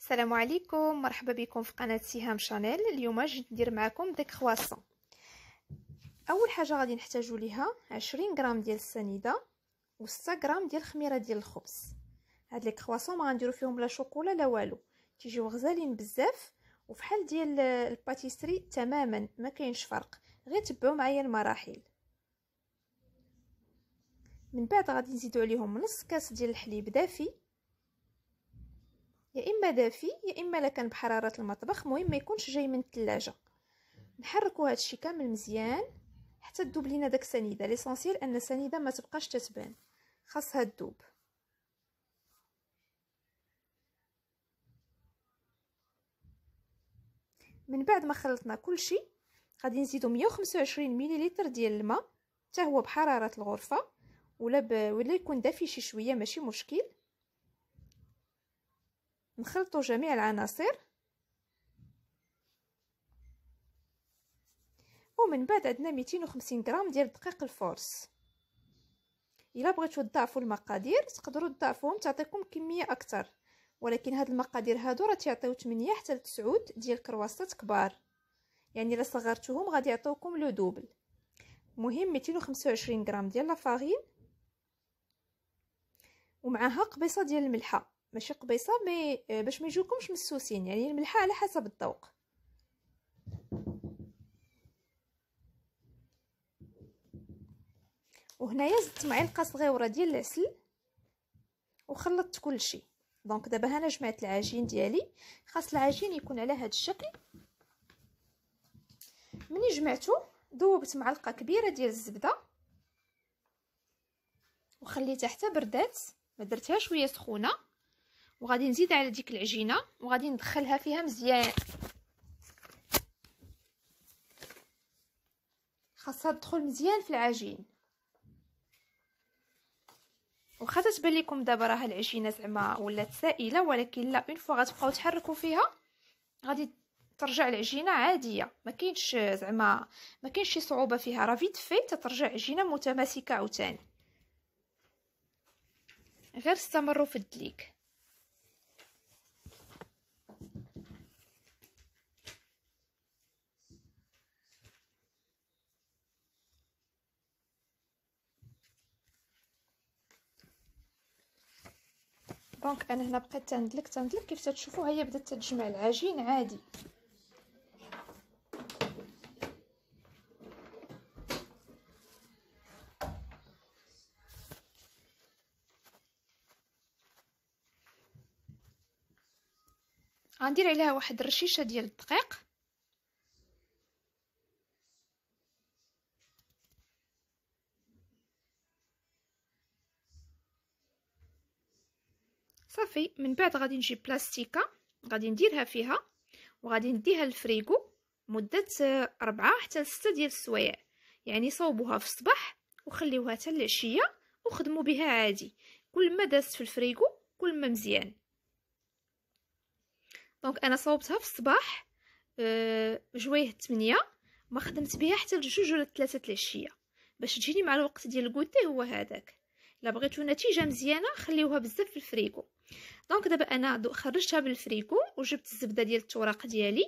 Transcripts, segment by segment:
السلام عليكم مرحبا بكم في قناه سهام شانيل اليوم جيت ندير معكم ديك كرواسون اول حاجه غادي نحتاجو ليها 20 غرام ديال السنيده و6 غرام ديال الخميره ديال الخبز هاد لي كرواسون ما غنديروا فيهم لا شوكولا لا والو تيجيو غزالين بزاف وفحال ديال الباتيسري تماما ما كاينش فرق غير تبعوا معايا المراحل من بعد غادي نزيدو عليهم نص كاس ديال الحليب دافي يا اما دافي يا اما لكان بحراره المطبخ مهم ما يكونش جاي من الثلاجه نحركوا الشيء كامل مزيان حتى تذوب لينا داك السنيده ليسونسييل ان السنيده ما تبقاش تتبان خاصها تذوب من بعد ما خلطنا كلشي غادي نزيدو 125 مليلتر ديال الماء حتى هو بحراره الغرفه ولا ب... ولا يكون دافي شي شويه ماشي مشكل نخلطوا جميع العناصر ومن بعد عندنا 250 غرام ديال دقيق الفورس الا بغيتو تضاعفوا المقادير تقدروا تضاعفوهم تعطيكم كميه اكثر ولكن هاد المقادير هادو راه تيعطيو 8 حتى ل 9 ديال كرواصات كبار يعني الا صغرتوهم غادي يعطيوكم لو دوبل مهم 225 غرام ديال لافارين ومعها قبيصه ديال الملحه ماشي قبيصه مي آه، باش ما يجوكمش مسوسين يعني الملحه على حسب الذوق وهنايا زدت معلقه صغيره ديال العسل وخلطت كل شيء دونك دابا هنا جمعت العجين ديالي خاص العجين يكون على هذا الشكل مني جمعته ذوبت معلقه كبيره ديال الزبده وخليتها حتى بردات ما درتهاش شويه سخونه وغادي نزيد على ديك العجينه وغادي ندخلها فيها مزيان خاصها تدخل مزيان في العجين وخا تبان لكم دابا راه العجينه زعما ولات سائله ولكن لا اون فوا غتبقاو تحركوا فيها غادي ترجع العجينه عاديه ما كاينش زعما ما كاينش شي صعوبه فيها راه فيت في تترجع عجينه متماسكه عاوتاني غير استمروا في الدليك دونك انا هنا بقيت تندلك تندلك كيف تشوفوا هي بدات تتجمع العجين عادي غندير عليها واحد الرشيشه ديال الدقيق صافي من بعد غادي نجيب بلاستيكه غادي نديرها فيها وغادي نديها للفريكو مده أربعة حتى لستة ديال السوايع يعني صوبوها في الصباح وخليوها حتى العشيه وخدموا بها عادي كل ما دازت في الفريكو كل ما مزيان دونك انا صوبتها في الصباح آه، جويه 8 ما خدمت بها حتى لجوج ولا 3 العشيه باش تجيني مع الوقت ديال الكوتي هو هذاك الا بغيتو نتيجه مزيانه خليوها بزاف في الفريكو دونك دابا انا خرجتها بالفريكو وجبت الزبده ديال التوراق ديالي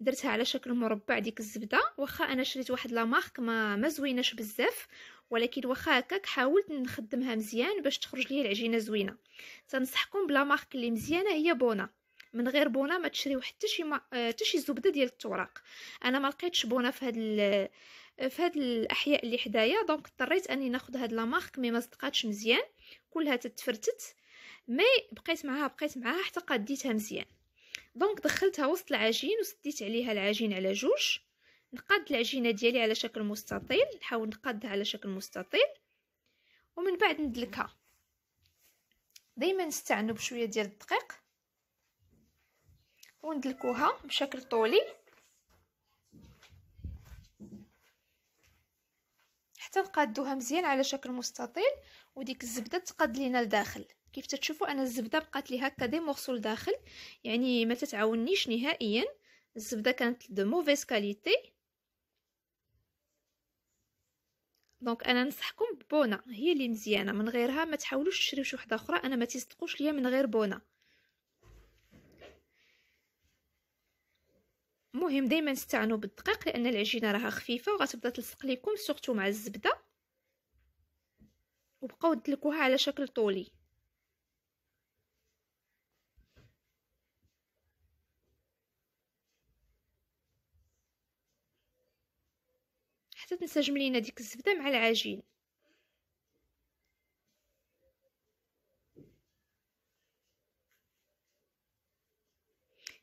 درتها على شكل مربع ديك الزبده واخا انا شريت واحد لا مارك ما ما زويناش بزاف ولكن واخا هكاك حاولت نخدمها مزيان باش تخرج لي العجينه زوينه تنصحكم بلا مارك اللي مزيانه هي بونا من غير بونا ما تشريو حتى شي آه، حتى شي زبده ديال التوراق انا ما لقيتش بونا في هذا ال... في هاد الاحياء اللي حدايا دونك اضطريت اني ناخذ هاد لا مارك مي ما صدقاتش مزيان كلها تتفرتت مي بقيت معاها بقيت معاها حتى قديتها مزيان دونك دخلتها وسط العجين وسديت عليها العجين على جوج نقاد العجينه ديالي على شكل مستطيل نحاول نقادها على شكل مستطيل ومن بعد ندلكها دائما نستعنوا بشويه ديال الدقيق وندلكوها بشكل طولي حتى نقادوها مزيان على شكل مستطيل وديك الزبده تقاد لينا لداخل كيف تتشوفوا انا الزبده بقات لي هكا دي مورسو لداخل يعني ما تتعاونيش نهائيا الزبده كانت دو موفيز كاليتي دونك انا نصحكم ببونه هي اللي مزيانه من غيرها ما تحاولوش تشريو شي وحده اخرى انا ما تيصدقوش ليا من غير بونه مهم دائما استعنوا بالدقيق لان العجينه راها خفيفه وغتبدا تلصق لكم سورتو مع الزبده وبقاو دلكوها على شكل طولي حتى تنسجم لينا ديك الزبده مع العجين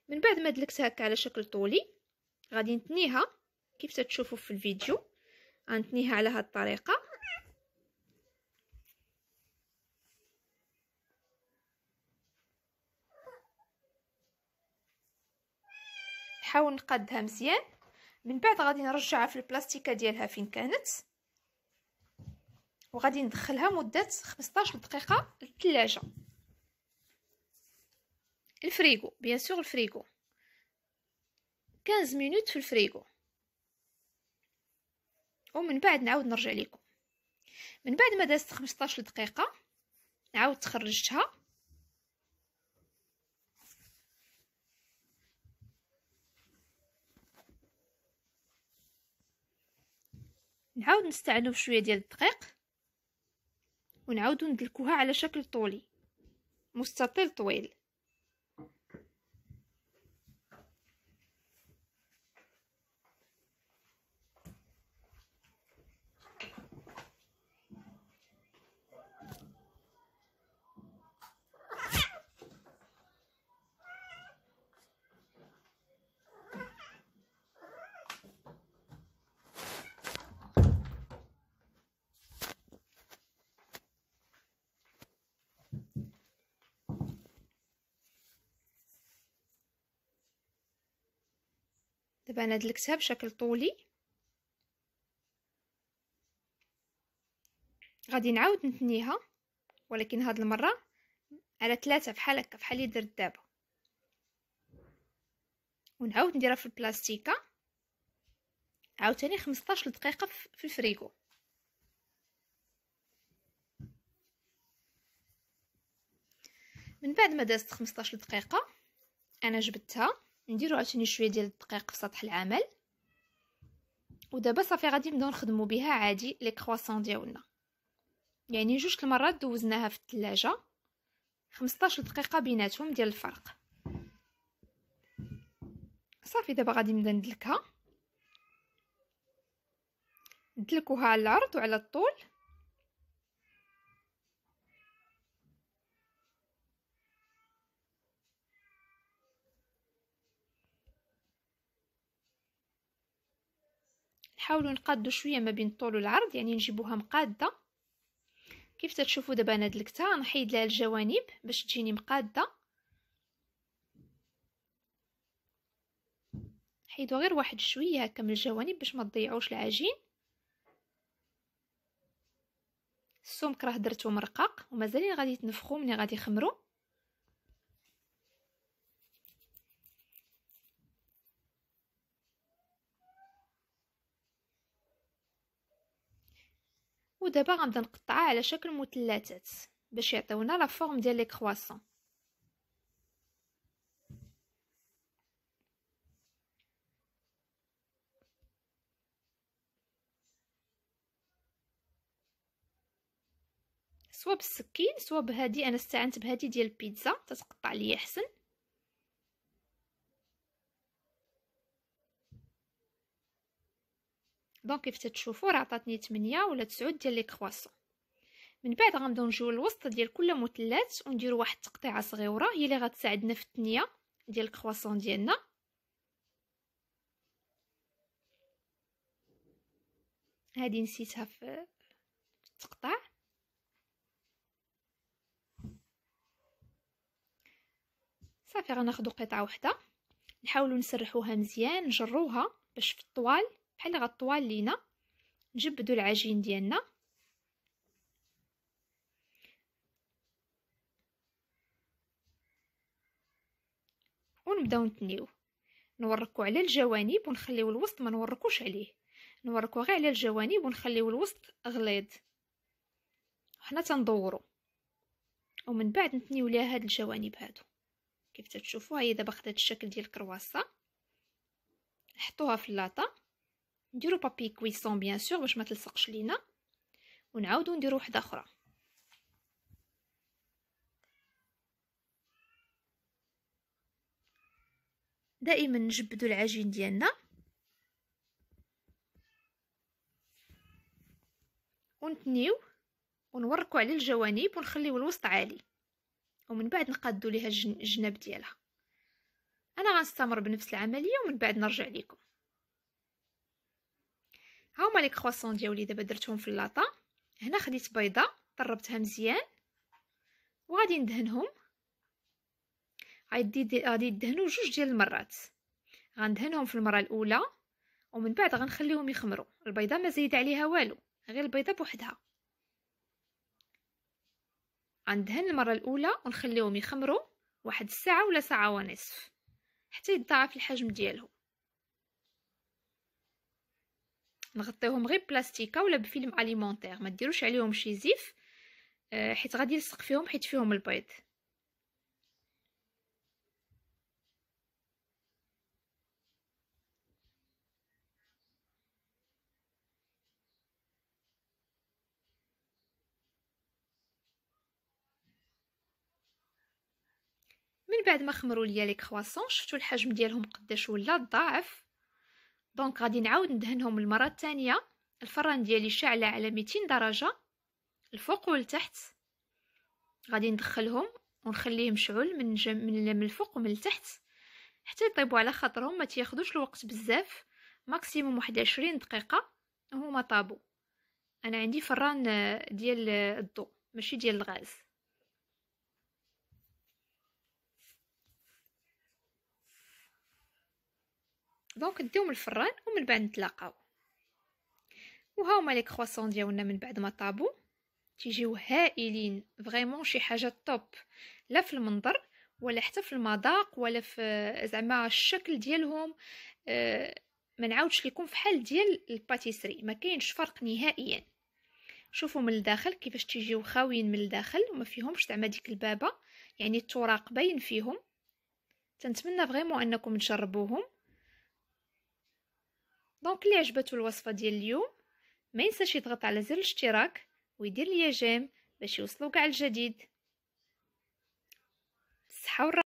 من بعد ما دلكتها هكا على شكل طولي غادي نتنيها كيف تشوفوا في الفيديو غنتنيها على هاد الطريقه نحاول نقادها مزيان من بعد غادي نرجعها في البلاستيكه ديالها فين كانت وغادي ندخلها مده 15 دقيقه للثلاجه الفريغو بيان سور الفريغو 15 مينوت في الفريغو ومن بعد نعاود نرجع لكم من بعد ما دازت 15 دقيقه نعاود تخرجتها نعاود نستعملو بشويه ديال الدقيق ونعاودو ندلكوها على شكل طولي مستطيل طويل دابا انا دلكتها بشكل طولي غادي نعاود نثنيها ولكن هاد المره على ثلاثة بحال هكا بحال اللي درت دابا ونعاود نديرها في البلاستيكه عاوتاني 15 دقيقه في الفريغو من بعد ما دازت 15 دقيقه انا جبدتها نديرو عاوتاني شويه ديال الدقيق في سطح العمل ودابا صافي غادي نبداو نخدمو بها عادي لي كرواسون ديالنا يعني جوج المرات دوزناها في التلاجة 15 دقيقه بيناتهم ديال الفرق صافي دابا غادي نبدا ندلكها ندلكوها على العرض وعلى الطول نحاولوا نقادوا شويه ما بين الطول والعرض يعني نجيبوها مقاده كيف تتشوفوا دابا انا دلكتها نحيد لها الجوانب باش تجيني مقاده نحيدو غير واحد شويه هكا من الجوانب باش ما تضيعوش العجين السمك راه درتو مرقاق ومازالين غادي تنفخو ملي غادي يخمرو ودابا غنبدا نقطعها على شكل مثلثات باش يعطيونا لا فورم ديال لي كرواسون سوا بالسكين سوا بهادي انا استعنت بهادي ديال البيتزا تتقطع ليا احسن دونك كيف تتشوفوا راه عطاتني 8 ولا 9 ديال لي كرواسون من بعد غنبداو نجيو للوسط ديال كل مثلث ونديرو واحد التقطيعه صغيره هي اللي غتساعدنا في التنيه ديال الكرواسون ديالنا هذه نسيتها في التقطاع صافي غناخدو قطعه وحده نحاولوا نسرحوها مزيان نجروها باش في الطوال بحال غطوال لينا نجبدو العجين ديالنا ونبداو نتنيو نوركو على الجوانب ونخليو الوسط ما نوركوش عليه نوركو غير على الجوانب ونخليو الوسط غليظ وحنا تندورو ومن بعد نتنيو ليها هاد الجوانب هادو كيف تتشوفوا هي دابا خدات الشكل ديال الكرواسه نحطوها في اللاطه نديرو بابي كويسون بيان سور باش ما تلصقش لينا ونعاودو نديرو وحده اخرى دائما نجبدو العجين ديالنا ونتنيو ونوركو على الجوانب ونخليو الوسط عالي ومن بعد نقادو ليها الجناب ديالها انا غنستمر بنفس العمليه ومن بعد نرجع لكم هاهما لي كرواسون ديالي دابا درتهم في اللاطا هنا خديت بيضه طربتها مزيان وغادي ندهنهم غادي غادي يدهنوا جوج ديال المرات غندهنهم في المره الاولى ومن بعد غنخليهم يخمروا البيضه ما زيد عليها والو غير البيضه بوحدها غندهن المره الاولى ونخليهم يخمروا واحد الساعه ولا ساعه ونصف حتى يتضاعف الحجم ديالهم نغطيهم غير بلاستيكه ولا بفيلم اليمونتير ما ديروش عليهم شي زيف آه، حيت غادي يلصق فيهم حيت فيهم البيض من بعد ما خمروا ليا لي كرواسون شفتوا الحجم ديالهم قداش ولا ضاعف دونك غادي نعاود ندهنهم المره الثانيه الفران ديالي شاعله على 200 درجه الفوق والتحت غادي ندخلهم ونخليهم شعل من جم... من الفوق ومن التحت حتى يطيبوا على خاطرهم ما تياخذوش الوقت بزاف ماكسيموم واحد دقيقه هما طابو انا عندي فران ديال الضوء ماشي ديال الغاز نديو من الفران ومن بعد نتلاقاو وها هما لي كرواسون ديالنا من بعد ما طابو تيجيو هائلين فريمون شي حاجه توب لا في المنظر ولا حتى في المذاق ولا في آه، زعما الشكل ديالهم آه، ما نعاودش لكم في حال ديال الباتيسري ما كاينش فرق نهائيا شوفوا من الداخل كيفاش تيجيو خاويين من الداخل وما فيهمش زعما ديك البابه يعني التراق باين فيهم تنتمنى فريمون انكم تجربوهم دونك اللي عجبته الوصفه ديال اليوم ما ينساش يضغط على زر الاشتراك ويدير ليا جيم باش يوصلوا كاع الجديد الصحه